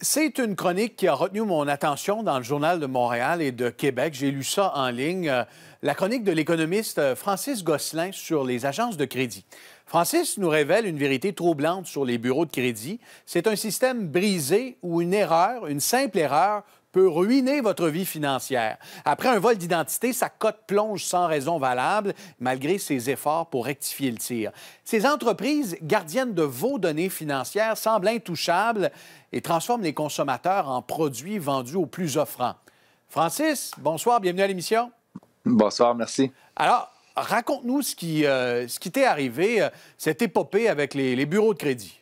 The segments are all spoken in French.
C'est une chronique qui a retenu mon attention dans le journal de Montréal et de Québec. J'ai lu ça en ligne. Euh, la chronique de l'économiste euh, Francis Gosselin sur les agences de crédit. Francis nous révèle une vérité troublante sur les bureaux de crédit. C'est un système brisé ou une erreur, une simple erreur, peut ruiner votre vie financière. Après un vol d'identité, sa cote plonge sans raison valable, malgré ses efforts pour rectifier le tir. Ces entreprises, gardiennes de vos données financières, semblent intouchables et transforment les consommateurs en produits vendus aux plus offrants. Francis, bonsoir, bienvenue à l'émission. Bonsoir, merci. Alors, raconte-nous ce qui, euh, t'est arrivé, euh, cette épopée avec les bureaux de crédit.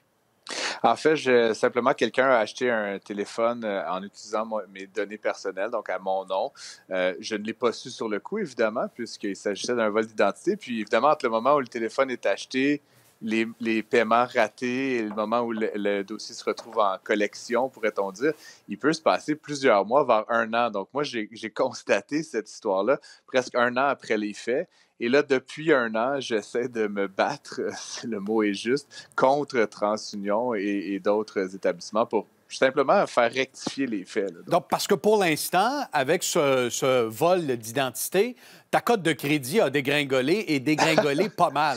En fait, simplement, quelqu'un a acheté un téléphone euh, en utilisant mes données personnelles, donc à mon nom. Euh, je ne l'ai pas su sur le coup, évidemment, puisqu'il s'agissait d'un vol d'identité. Puis, évidemment, entre le moment où le téléphone est acheté les, paiements ratés et le moment où le, dossier se retrouve en collection, pourrait-on dire, il peut se passer plusieurs mois, voire un an. Donc, moi, j'ai constaté cette histoire-là presque un an après les faits. Et là, depuis un an, j'essaie de me battre, si le mot est juste, contre TransUnion et, d'autres établissements pour simplement faire rectifier les faits. donc. parce que pour l'instant, avec ce, ce vol d'identité, ta cote de crédit a dégringolé et dégringolé pas mal.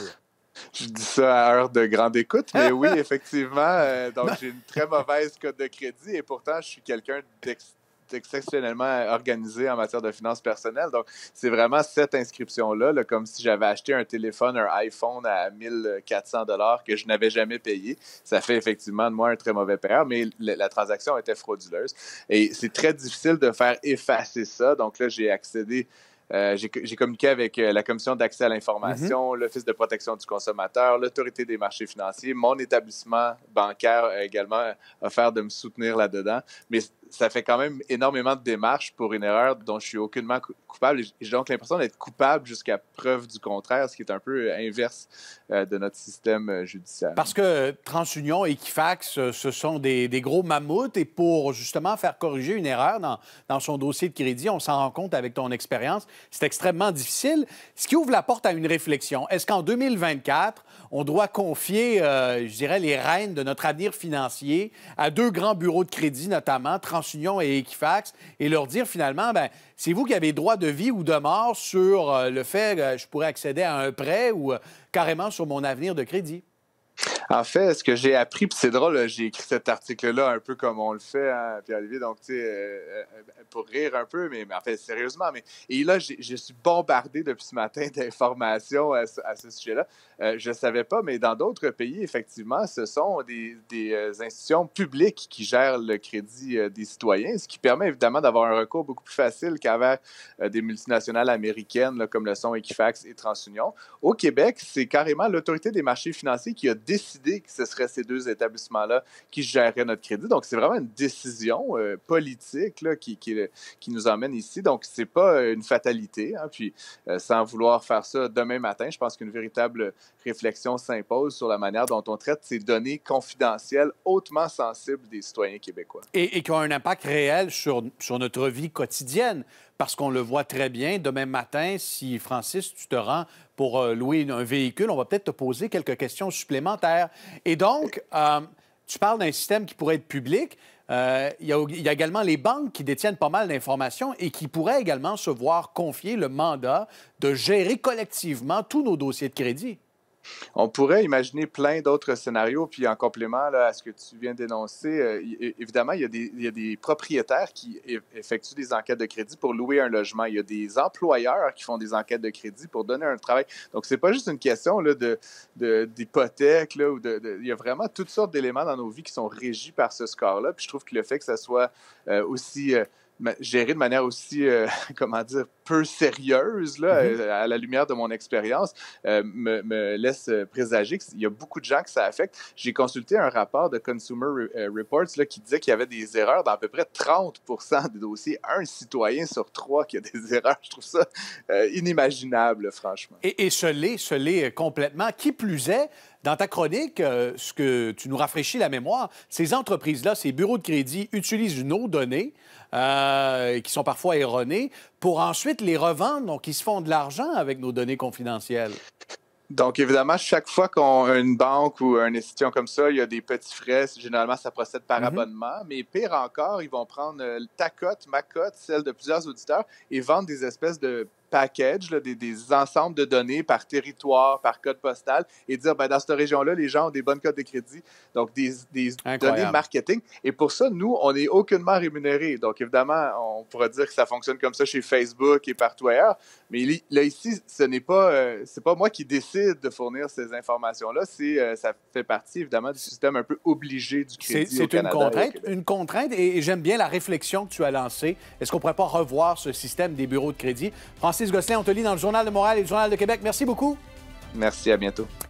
Je dis ça à heure de grande écoute, mais oui, effectivement. Euh, donc, j'ai une très mauvaise cote de crédit et pourtant, je suis quelqu'un d'exceptionnellement organisé en matière de finances personnelles. Donc, c'est vraiment cette inscription-là, comme si j'avais acheté un téléphone, un iPhone à 1400 dollars que je n'avais jamais payé. Ça fait effectivement de moi un très mauvais payeur, mais la transaction était frauduleuse. Et c'est très difficile de faire effacer ça. Donc là, j'ai accédé euh, j'ai communiqué avec euh, la Commission d'accès à l'information, mhm. l'Office de protection du consommateur, l'Autorité des marchés financiers, mon établissement bancaire a également euh, offert de me soutenir là-dedans. Mais ça fait quand même énormément de démarches pour une erreur dont je suis aucunement coupable. J'ai donc l'impression d'être coupable jusqu'à preuve du contraire, ce qui est un peu euh, inverse euh, de notre système euh, judiciaire. Parce que TransUnion et Equifax, ce sont des, gros mammouths et pour justement faire corriger une erreur dans, dans son dossier de crédit, on s'en rend compte avec ton expérience, c'est extrêmement difficile, ce qui ouvre la porte à une réflexion. Est-ce qu'en 2024, on doit confier, je dirais, les rênes de notre avenir financier à deux grands bureaux de crédit, notamment TransUnion et Equifax et leur dire finalement, ben, c'est vous qui avez droit de vie ou de mort sur euh, le fait que euh, je pourrais accéder à un prêt ou euh, carrément sur mon avenir de crédit. En fait, ce que j'ai appris, puis c'est drôle, j'ai écrit cet article-là un peu comme on le fait, hein, Pierre-Olivier, donc, tu euh, euh, pour rire un peu, mais, en fait, sérieusement. Mais, et là, je suis bombardé depuis ce matin d'informations à, ce sujet-là. Euh, je ne savais pas, mais dans d'autres pays, effectivement, ce sont des, institutions publiques qui gèrent le crédit des citoyens, ce qui permet évidemment d'avoir un recours beaucoup plus facile qu'avec des multinationales américaines, comme le sont Equifax et TransUnion. Au Québec, c'est carrément l'autorité des marchés financiers qui a décidé que ce seraient ces deux établissements-là qui géreraient notre crédit. Donc, c'est vraiment une décision euh, politique là, qui, qui, nous emmène ici. Donc, c'est pas euh, une fatalité. Hein. Puis, euh, sans vouloir faire ça demain matin, je pense qu'une véritable réflexion s'impose sur la manière dont on traite ces données confidentielles hautement sensibles des citoyens québécois. Et, et qui ont un impact réel sur, sur notre vie quotidienne parce qu'on le voit très bien. Demain matin, si Francis, tu te rends pour euh, louer un véhicule, on va peut-être te poser quelques questions supplémentaires. Et donc, euh, tu parles d'un système qui pourrait être public. Euh, il y, a également les banques qui détiennent pas mal d'informations et qui pourraient également se voir confier le mandat de gérer collectivement tous nos dossiers de crédit. On pourrait imaginer plein d'autres scénarios, puis en complément là, à ce que tu viens d'énoncer, euh, évidemment, il y, a des, propriétaires qui effectuent des enquêtes de crédit pour louer un logement. Il y a des employeurs qui font des enquêtes de crédit pour donner un travail. Donc, c'est pas juste une question de, d'hypothèque. il y a vraiment toutes sortes d'éléments dans nos vies qui sont régis par ce score-là. Puis je trouve que le fait que ça soit euh, aussi... Euh, géré de manière aussi, comment dire, peu sérieuse, là, mm-hmm. euh, à la lumière de mon expérience, euh, me, laisse euh, présager qu'il y a beaucoup de gens que ça affecte. J'ai consulté un rapport de Consumer Reports là, qui disait qu'il y avait des erreurs dans à peu près 30 des dossiers. Un citoyen sur trois qui a des erreurs. Je trouve ça inimaginable, franchement. Et, se ce l'est, ce l'est complètement. Qui plus est, dans ta chronique, ce que tu nous rafraîchis la mémoire, ces entreprises-là, ces bureaux de crédit utilisent nos données, qui sont parfois erronées, pour ensuite les revendre. Donc, ils se font de l'argent avec nos données confidentielles. Donc, évidemment, chaque fois qu'on a une banque ou un institution comme ça, il y a des petits frais. Généralement, ça procède par mhm. abonnement. Mais pire encore, ils vont prendre euh, ta cote, ma cote, celle de plusieurs auditeurs, et vendre des espèces de package, des, ensembles de données par territoire, par code postal, et dire, ben, dans cette région-là, les gens ont des bonnes codes de crédit. Donc, des, données marketing. Et pour ça, nous, on n'est aucunement rémunérés. Donc, évidemment, on pourrait dire que ça fonctionne comme ça chez Facebook et partout ailleurs. Mais là, ici, ce n'est pas, euh, c'est pas moi qui décide de fournir ces informations-là. Euh, ça fait partie, évidemment, du système un peu obligé du crédit. C'est, une contrainte. Une contrainte, et, j'aime bien la réflexion que tu as lancée. Est-ce qu'on ne pourrait pas revoir ce système des bureaux de crédit? Francis Gosselin. On te lit dans le Journal de Montréal et le Journal de Québec. Merci beaucoup. Merci, à bientôt.